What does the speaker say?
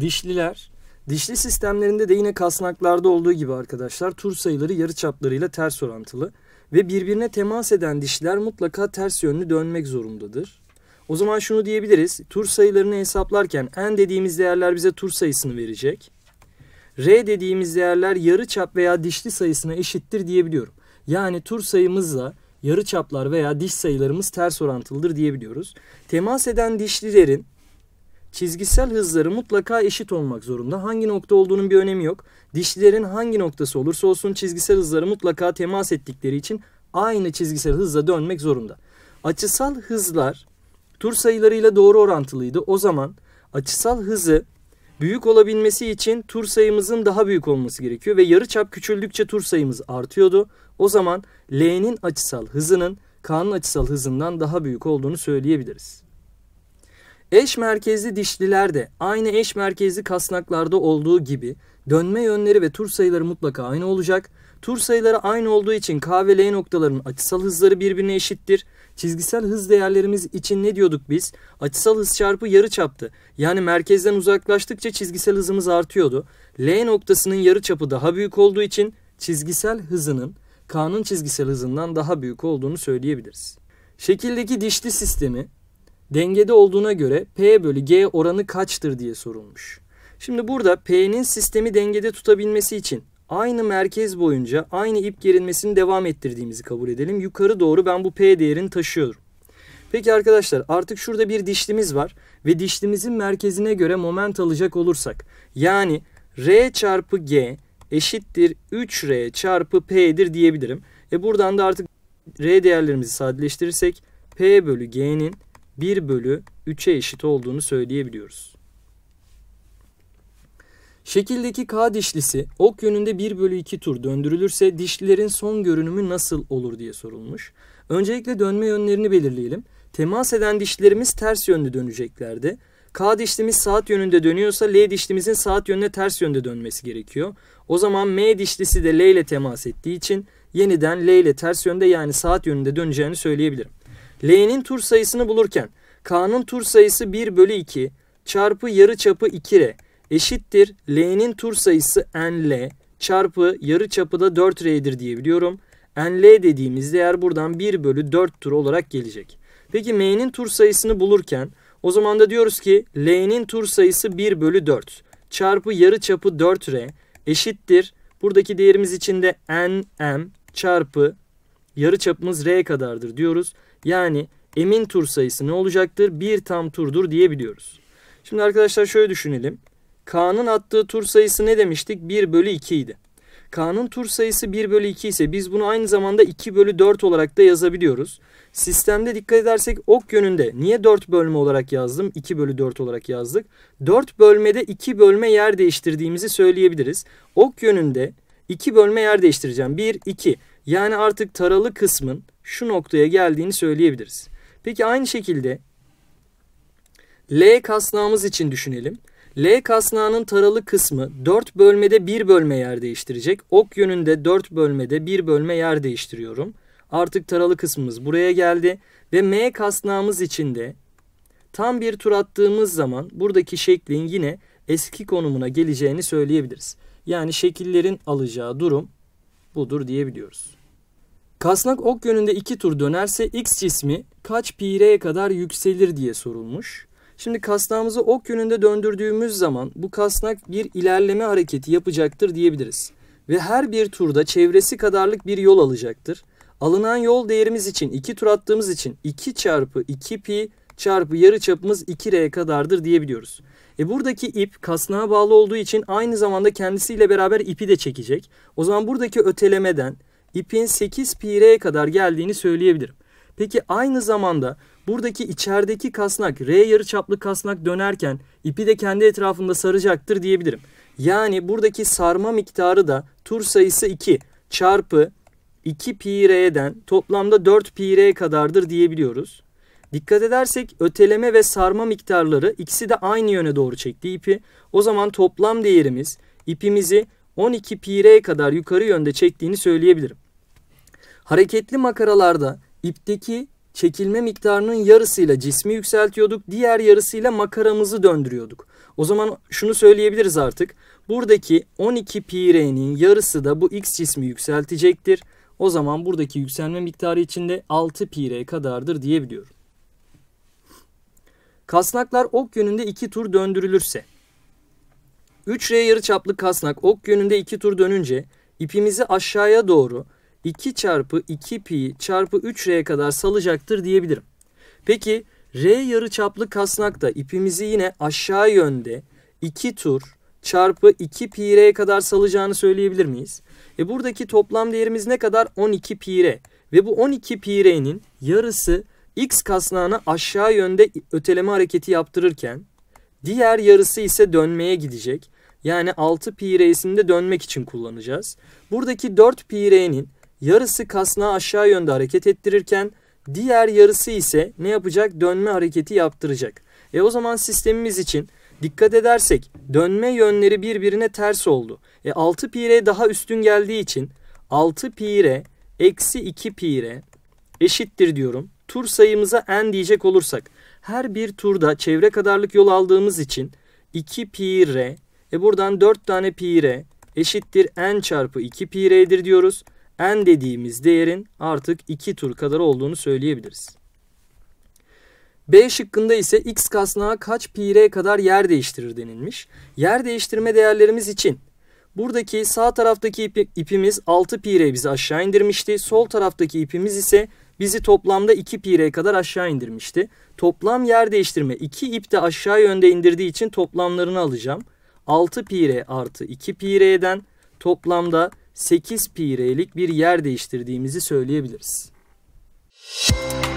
dişliler Dişli sistemlerinde de yine kasnaklarda olduğu gibi arkadaşlar tur sayıları yarı çaplarıyla ters orantılı ve birbirine temas eden dişler mutlaka ters yönlü dönmek zorundadır. O zaman şunu diyebiliriz. Tur sayılarını hesaplarken n dediğimiz değerler bize tur sayısını verecek. R dediğimiz değerler yarı çap veya dişli sayısına eşittir diyebiliyorum. Yani tur sayımızla yarı çaplar veya diş sayılarımız ters orantılıdır diyebiliyoruz. Temas eden dişlilerin çizgisel hızları mutlaka eşit olmak zorunda. Hangi nokta olduğunun bir önemi yok. Dişlilerin hangi noktası olursa olsun çizgisel hızları mutlaka temas ettikleri için aynı çizgisel hızla dönmek zorunda. Açısal hızlar tur sayılarıyla doğru orantılıydı. O zaman açısal hızı büyük olabilmesi için tur sayımızın daha büyük olması gerekiyor ve yarıçap küçüldükçe tur sayımız artıyordu. O zaman L'nin açısal hızının K'nın açısal hızından daha büyük olduğunu söyleyebiliriz. Eş merkezli dişliler de aynı eş merkezli kasnaklarda olduğu gibi dönme yönleri ve tur sayıları mutlaka aynı olacak. Tur sayıları aynı olduğu için K ve L noktalarının açısal hızları birbirine eşittir. Çizgisel hız değerlerimiz için ne diyorduk biz? Açısal hız çarpı yarı çaptı. Yani merkezden uzaklaştıkça çizgisel hızımız artıyordu. L noktasının yarı çapı daha büyük olduğu için çizgisel hızının K'nın çizgisel hızından daha büyük olduğunu söyleyebiliriz. Şekildeki dişli sistemi dengede olduğuna göre P bölü G oranı kaçtır diye sorulmuş. Şimdi burada P'nin sistemi dengede tutabilmesi için aynı merkez boyunca aynı ip gerilmesini devam ettirdiğimizi kabul edelim. Yukarı doğru ben bu P değerini taşıyorum. Peki arkadaşlar artık şurada bir dişlimiz var ve dişlimizin merkezine göre moment alacak olursak yani R çarpı G eşittir 3R çarpı P'dir diyebilirim. E buradan da artık R değerlerimizi sadeleştirirsek P bölü G'nin 1 bölü 3'e eşit olduğunu söyleyebiliyoruz. Şekildeki K dişlisi ok yönünde 1 bölü 2 tur döndürülürse dişlilerin son görünümü nasıl olur diye sorulmuş. Öncelikle dönme yönlerini belirleyelim. Temas eden dişlerimiz ters yönde döneceklerdi. K dişlimiz saat yönünde dönüyorsa L dişlimizin saat yönüne ters yönde dönmesi gerekiyor. O zaman M dişlisi de L ile temas ettiği için yeniden L ile ters yönde yani saat yönünde döneceğini söyleyebilirim. L'nin tur sayısını bulurken K'nın tur sayısı 1 bölü 2 çarpı yarı çapı 2R eşittir L'nin tur sayısı NL çarpı yarı çapı da 4R'dir diye biliyorum. NL dediğimiz değer buradan 1 bölü 4 tur olarak gelecek. Peki M'nin tur sayısını bulurken o zaman da diyoruz ki L'nin tur sayısı 1 bölü 4 çarpı yarı çapı 4R eşittir. Buradaki değerimiz içinde NM çarpı yarı çapımız R kadardır diyoruz. Yani emin tur sayısı ne olacaktır? Bir tam turdur diyebiliyoruz. Şimdi arkadaşlar şöyle düşünelim. Kaan'ın attığı tur sayısı ne demiştik? 1 bölü 2 idi. Kaan'ın tur sayısı 1 bölü 2 ise biz bunu aynı zamanda 2 bölü 4 olarak da yazabiliyoruz. Sistemde dikkat edersek ok yönünde niye 4 bölme olarak yazdım? 2 bölü 4 olarak yazdık. 4 bölmede 2 bölme yer değiştirdiğimizi söyleyebiliriz. Ok yönünde 2 bölme yer değiştireceğim. 1, 2. Yani artık taralı kısmın şu noktaya geldiğini söyleyebiliriz. Peki aynı şekilde L kasnağımız için düşünelim. L kasnağının taralı kısmı 4 bölmede 1 bölme yer değiştirecek. Ok yönünde 4 bölmede 1 bölme yer değiştiriyorum. Artık taralı kısmımız buraya geldi. Ve M kasnağımız için de tam bir tur attığımız zaman buradaki şeklin yine eski konumuna geleceğini söyleyebiliriz. Yani şekillerin alacağı durum budur diyebiliyoruz. Kasnak ok yönünde iki tur dönerse x cismi kaç pi r'ye kadar yükselir diye sorulmuş. Şimdi kasnağımızı ok yönünde döndürdüğümüz zaman bu kasnak bir ilerleme hareketi yapacaktır diyebiliriz. Ve her bir turda çevresi kadarlık bir yol alacaktır. Alınan yol değerimiz için iki tur attığımız için 2 çarpı 2 pi çarpı yarı çapımız 2 r'e kadardır diyebiliyoruz. E buradaki ip kasnağa bağlı olduğu için aynı zamanda kendisiyle beraber ipi de çekecek. O zaman buradaki ötelemeden ipin 8 pi'ye kadar geldiğini söyleyebilirim. Peki aynı zamanda buradaki içerideki kasnak R çaplı kasnak dönerken ipi de kendi etrafında saracaktır diyebilirim. Yani buradaki sarma miktarı da tur sayısı 2 çarpı 2 pi toplamda 4 pi kadardır diyebiliyoruz. Dikkat edersek öteleme ve sarma miktarları ikisi de aynı yöne doğru çekti ipi. O zaman toplam değerimiz ipimizi 12 pi kadar yukarı yönde çektiğini söyleyebilirim. Hareketli makaralarda ipteki çekilme miktarının yarısıyla cismi yükseltiyorduk, diğer yarısıyla makaramızı döndürüyorduk. O zaman şunu söyleyebiliriz artık. Buradaki 12 pi r'nin yarısı da bu x cismi yükseltecektir. O zaman buradaki yükselme miktarı içinde 6 pi r kadardır diyebiliyorum. Kasnaklar ok yönünde 2 tur döndürülürse 3R yarıçaplı kasnak ok yönünde 2 tur dönünce ipimizi aşağıya doğru 2 çarpı 2 pi çarpı 3r kadar salacaktır diyebilirim. Peki r çaplı kasnakta ipimizi yine aşağı yönde 2 tur çarpı 2 pi r kadar salacağını söyleyebilir miyiz? E buradaki toplam değerimiz ne kadar? 12 pi r. Ve bu 12 pi r'nin yarısı x kasnağına aşağı yönde öteleme hareketi yaptırırken diğer yarısı ise dönmeye gidecek. Yani 6 pi r'sini de dönmek için kullanacağız. Buradaki 4 pi r'nin yarısı kasnağı aşağı yönde hareket ettirirken diğer yarısı ise ne yapacak? Dönme hareketi yaptıracak. E o zaman sistemimiz için dikkat edersek dönme yönleri birbirine ters oldu. E 6 pi r daha üstün geldiği için 6 pi r eksi 2 pi r eşittir diyorum. Tur sayımıza n diyecek olursak her bir turda çevre kadarlık yol aldığımız için 2 pi r e buradan 4 tane pi r eşittir n çarpı 2 pi r'dir diyoruz n dediğimiz değerin artık 2 tur kadar olduğunu söyleyebiliriz. B şıkkında ise x kasnağı kaç pi kadar yer değiştirir denilmiş. Yer değiştirme değerlerimiz için buradaki sağ taraftaki ipi, ipimiz 6 pi bizi aşağı indirmişti. Sol taraftaki ipimiz ise bizi toplamda 2 pi kadar aşağı indirmişti. Toplam yer değiştirme 2 ip de aşağı yönde indirdiği için toplamlarını alacağım. 6 pi artı 2 pi r'den toplamda 8 pi bir yer değiştirdiğimizi söyleyebiliriz. Müzik